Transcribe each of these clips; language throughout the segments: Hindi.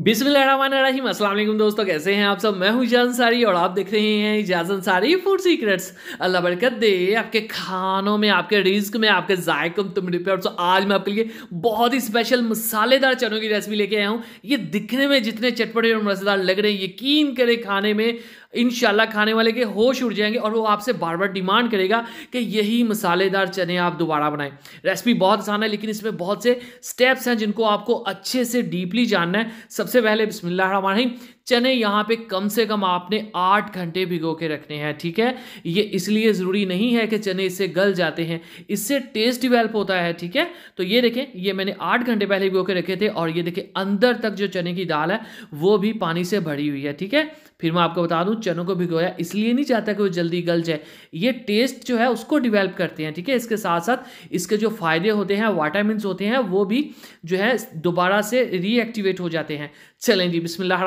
बिस्मिल्लाहिर्रहमानिर्रहीम अस्सलाम वालेकुम दोस्तों कैसे हैं आप सब मैं हूं इजाज अंसारी और आप देख रहे हैं इजाज अंसारी फूड सीक्रेट्स अल्लाह बरकत दे आपके खानों में आपके रिस्क में आपके जायकों में तुम रिपेयर तो आज मैं आपके लिए बहुत ही स्पेशल मसालेदार चनों की रेसिपी लेके आया हूँ ये दिखने में जितने चटपटे और मज़ेदार लग रहे हैं यकीन करें खाने में इन खाने वाले के होश उड़ जाएंगे और वो आपसे बार बार डिमांड करेगा कि यही मसालेदार चने आप दोबारा बनाएं रेसिपी बहुत आसान है लेकिन इसमें बहुत से स्टेप्स हैं जिनको आपको अच्छे से डीपली जानना है सबसे पहले बिस्मिल्लाह चने यहाँ पे कम से कम आपने आठ घंटे भिगो के रखने हैं ठीक है ये इसलिए ज़रूरी नहीं है कि चने इससे गल जाते हैं इससे टेस्ट डिवेल्प होता है ठीक है तो ये देखें ये मैंने आठ घंटे पहले भिगो के रखे थे और ये देखें अंदर तक जो चने की दाल है वो भी पानी से भरी हुई है ठीक है फिर मैं आपको बता दूँ चनों को भिगोया इसलिए नहीं चाहता कि वो जल्दी गल जाए ये टेस्ट जो है उसको डिवेल्प करते हैं ठीक है इसके साथ साथ इसके जो फ़ायदे होते हैं वाटामिन होते हैं वो भी जो है दोबारा से रीएक्टिवेट हो जाते हैं चलें जी बिस्मिल्लाह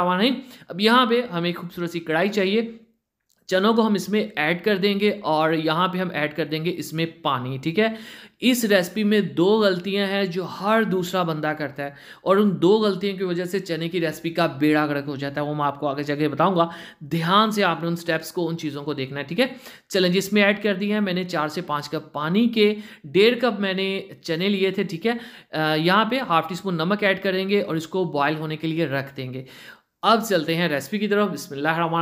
अब यहाँ पे हमें खूबसूरत सी कढ़ाई चाहिए चनों को हम इसमें ऐड कर देंगे और यहाँ पे हम ऐड कर देंगे इसमें पानी ठीक है इस रेसिपी में दो गलतियाँ हैं जो हर दूसरा बंदा करता है और उन दो गलतियों की वजह से चने की रेसिपी का बेड़ा गर्क हो जाता है वो मैं आपको आगे जाके बताऊंगा ध्यान से आपने उन स्टेप्स को उन चीज़ों को देखना है ठीक है चलें जिसमें ऐड कर दिया है मैंने चार से पाँच कप पानी के डेढ़ कप मैंने चने लिए थे ठीक है यहाँ पर हाफ टी स्पून नमक ऐड करेंगे और इसको बॉयल होने के लिए रख देंगे अब चलते हैं रेसिपी की तरफ बिस्मिल्लाम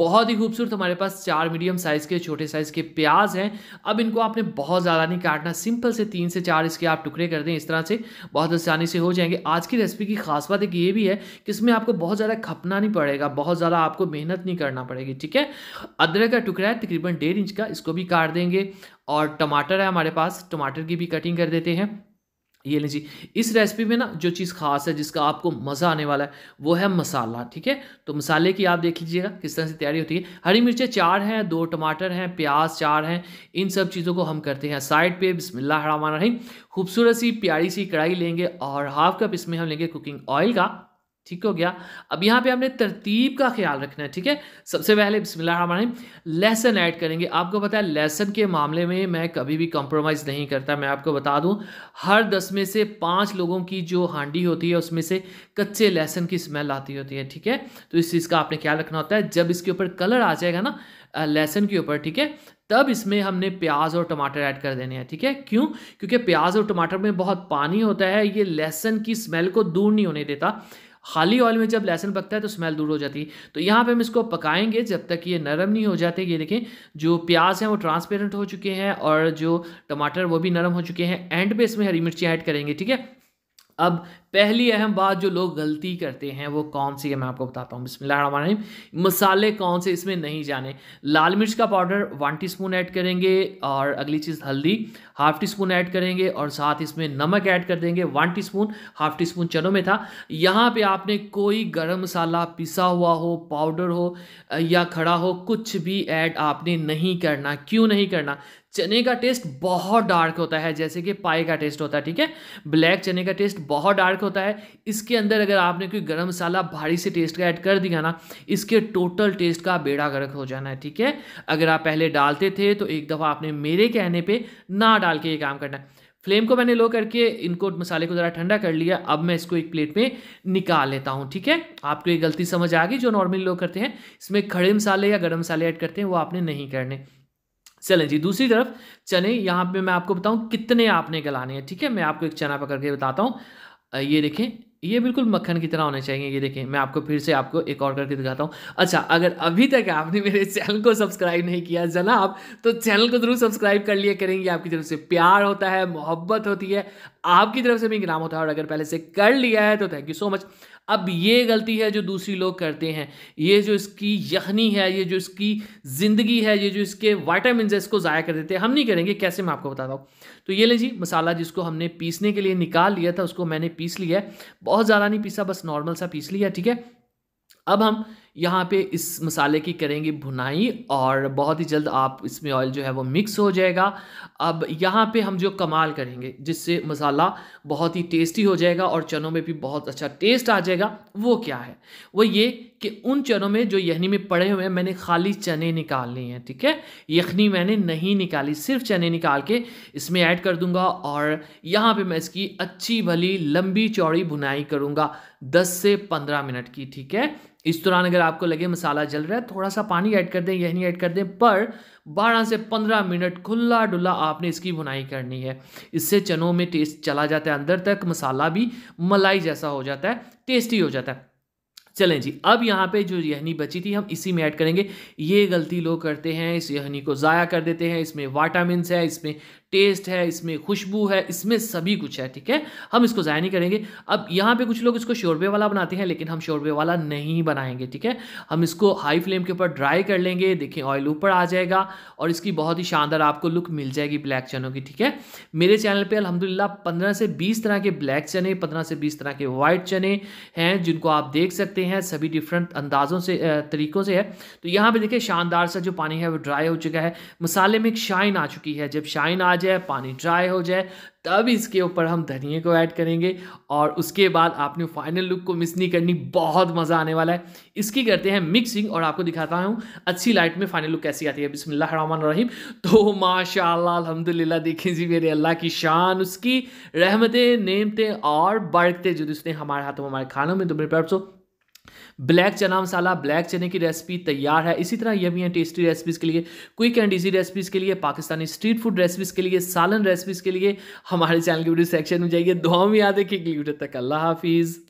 बहुत ही खूबसूरत हमारे पास चार मीडियम साइज़ के छोटे साइज़ के प्याज हैं अब इनको आपने बहुत ज़्यादा नहीं काटना सिंपल से तीन से चार इसके आप टुकड़े कर दें इस तरह से बहुत आसानी से हो जाएंगे आज की रेसिपी की खास बात एक ये भी है कि इसमें आपको बहुत ज़्यादा खपना नहीं पड़ेगा बहुत ज़्यादा आपको मेहनत नहीं करना पड़ेगी ठीक है अदरक का टुकड़ा है तकरीबन डेढ़ इंच का इसको भी काट देंगे और टमाटर है हमारे पास टमाटर की भी कटिंग कर देते हैं ये लीजिए इस रेसिपी में ना जो चीज़ खास है जिसका आपको मज़ा आने वाला है वो है मसाला ठीक है तो मसाले की आप देख लीजिएगा किस तरह से तैयारी होती है हरी मिर्चें चार हैं दो टमाटर हैं प्याज चार हैं इन सब चीज़ों को हम करते हैं साइड पे बिस्मिल्लाह रहीम खूबसूरत सी प्यारी सी कढ़ाई लेंगे और हाफ कप इसमें हम लेंगे कुकिंग ऑयल का ठीक हो गया अब यहाँ पे हमने तरतीब का ख्याल रखना है ठीक है सबसे पहले बिस्मिल्लाह लेसन ऐड करेंगे आपको पता है लेसन के मामले में मैं कभी भी कॉम्प्रोमाइज़ नहीं करता मैं आपको बता दूँ हर दस में से पाँच लोगों की जो हांडी होती है उसमें से कच्चे लहसन की स्मेल आती होती है ठीक है तो इस चीज़ का आपने ख्याल रखना होता है जब इसके ऊपर कलर आ जाएगा ना लहसन के ऊपर ठीक है तब इसमें हमने प्याज और टमाटर ऐड कर देने हैं ठीक है क्यों क्योंकि प्याज और टमाटर में बहुत पानी होता है ये लहसन की स्मेल को दूर नहीं होने देता खाली ऑयल में जब लहसुन पकता है तो स्मेल दूर हो जाती है तो यहाँ पे हम इसको पकाएंगे जब तक ये नरम नहीं हो जाते ये देखें जो प्याज है वो ट्रांसपेरेंट हो चुके हैं और जो टमाटर वो भी नरम हो चुके हैं एंड पे इसमें हरी मिर्ची ऐड करेंगे ठीक है अब पहली अहम बात जो लोग गलती करते हैं वो कौन सी है मैं आपको बताता हूँ बिस्मिल्लाह मसाले कौन से इसमें नहीं जाने लाल मिर्च का पाउडर वन टीस्पून ऐड करेंगे और अगली चीज़ हल्दी हाफ टी स्पून ऐड करेंगे और साथ इसमें नमक ऐड कर देंगे one teaspoon half teaspoon चनों में था यहाँ पे आपने कोई गर्म मसाला पिसा हुआ हो पाउडर हो या खड़ा हो कुछ भी ऐड आपने नहीं करना क्यों नहीं करना चने का टेस्ट बहुत डार्क होता है जैसे कि पाए का टेस्ट होता है ठीक है ब्लैक चने का टेस्ट बहुत डार्क होता है इसके अंदर अगर आपने कोई गर्म मसाला भारी से टेस्ट का ऐड कर दिया ना इसके टोटल टेस्ट का बेड़ा गर्क हो जाना है ठीक है अगर आप पहले डालते थे तो एक दफ़ा आपने मेरे कहने पर ना डाल के ये काम करना है फ्लेम को मैंने लो करके इनको मसाले को ज़रा ठंडा कर लिया अब मैं इसको एक प्लेट में निकाल लेता हूँ ठीक है आपको ये गलती समझ आ गई जो नॉर्मली लोग करते हैं इसमें खड़े मसाले या गर्म मसाले ऐड करते हैं वो आपने नहीं करने चलें जी दूसरी तरफ चने यहाँ पे मैं आपको बताऊँ कितने आपने गलाने हैं ठीक है मैं आपको एक चना पकड़ के बताता हूँ ये देखें ये बिल्कुल मक्खन की तरह होने चाहिए ये देखें मैं आपको फिर से आपको एक और करके दिखाता हूँ अच्छा अगर अभी तक आपने मेरे चैनल को सब्सक्राइब नहीं किया जनाब तो चैनल को जरूर सब्सक्राइब कर लिया करेंगे आपकी तरफ से प्यार होता है मोहब्बत होती है आपकी तरफ से भी इनाम होता है और अगर पहले से कर लिया है तो थैंक यू सो मच अब ये गलती है जो दूसरी लोग करते हैं ये जो इसकी यखनी है ये जो इसकी ज़िंदगी है ये जो इसके वाइटामिन है इसको ज़ाया कर देते हैं हम नहीं करेंगे कैसे मैं आपको बताता हूँ तो ये ले जी मसाला जिसको हमने पीसने के लिए निकाल लिया था उसको मैंने पीस लिया है बहुत ज़्यादा नहीं पीसा बस नॉर्मल सा पीस लिया ठीक है अब हम यहाँ पे इस मसाले की करेंगे भुनाई और बहुत ही जल्द आप इसमें ऑयल जो है वो मिक्स हो जाएगा अब यहाँ पे हम जो कमाल करेंगे जिससे मसाला बहुत ही टेस्टी हो जाएगा और चनों में भी बहुत अच्छा टेस्ट आ जाएगा वो क्या है वो ये कि उन चनों में जो यखनी में पड़े हुए हैं मैंने खाली चने लिए हैं ठीक है यखनी मैंने नहीं निकाली सिर्फ चने निकाल के इसमें ऐड कर दूंगा और यहाँ पे मैं इसकी अच्छी भली लंबी चौड़ी बुनाई करूँगा दस से पंद्रह मिनट की ठीक है इस दौरान अगर आपको लगे मसाला जल रहा है थोड़ा सा पानी ऐड कर दें यह नहीं ऐड कर दें पर 12 से 15 मिनट खुला डुला आपने इसकी भुनाई करनी है इससे चनों में टेस्ट चला जाता है अंदर तक मसाला भी मलाई जैसा हो जाता है टेस्टी हो जाता है चलें जी अब यहाँ पे जो यहनी बची थी हम इसी में ऐड करेंगे ये गलती लोग करते हैं इस यहनी को ज़ाया कर देते हैं इसमें वाटामिन है इसमें टेस्ट है इसमें खुशबू है इसमें सभी कुछ है ठीक है हम इसको ज़ाया नहीं करेंगे अब यहाँ पे कुछ लोग इसको शोरबे वाला बनाते हैं लेकिन हम शोरबे वाला नहीं बनाएंगे ठीक है हम इसको हाई फ्लेम के ऊपर ड्राई कर लेंगे देखें ऑयल ऊपर आ जाएगा और इसकी बहुत ही शानदार आपको लुक मिल जाएगी ब्लैक चनों की ठीक है मेरे चैनल पर अलहमदिल्ला पंद्रह से बीस तरह के ब्लैक चने पंद्रह से बीस तरह के वाइट चने हैं जिनको आप देख सकते हैं सभी डिफरेंट अंदाज़ों से तरीक़ों से है तो यहाँ पर देखिए शानदार सा जो पानी है वो ड्राई हो चुका है मसाले में एक शाइन आ चुकी है जब शाइन आ जाए पानी ड्राई हो जाए तब इसके ऊपर हम धनिए को ऐड करेंगे और उसके बाद आपने फाइनल लुक को मिस नहीं करनी बहुत मज़ा आने वाला है इसकी करते हैं मिक्सिंग और आपको दिखाता हूँ अच्छी लाइट में फाइनल लुक कैसी आती है बिसमिल्लाम रहीम तो माशाल्लाह अल्हम्दुलिल्लाह देखें जी मेरे अल्लाह की शान उसकी रहमतें नेमतें और बरकतें जो उसने हमारे हाथों में हमारे खानों में तो मेरे पैर ब्लैक चना मसाला ब्लैक चने की रेसिपी तैयार है इसी तरह यह भी हैं टेस्टी रेसिपीज़ के लिए क्विक एंड ईजी रेसिपीज़ के लिए पाकिस्तानी स्ट्रीट फूड रेसिपीज़ के लिए सालन रेसिपीज़ के लिए हमारे चैनल के वीडियो सेक्शन में जाइए दुआ में याद रखिए कि तक अल्लाह हाफिज़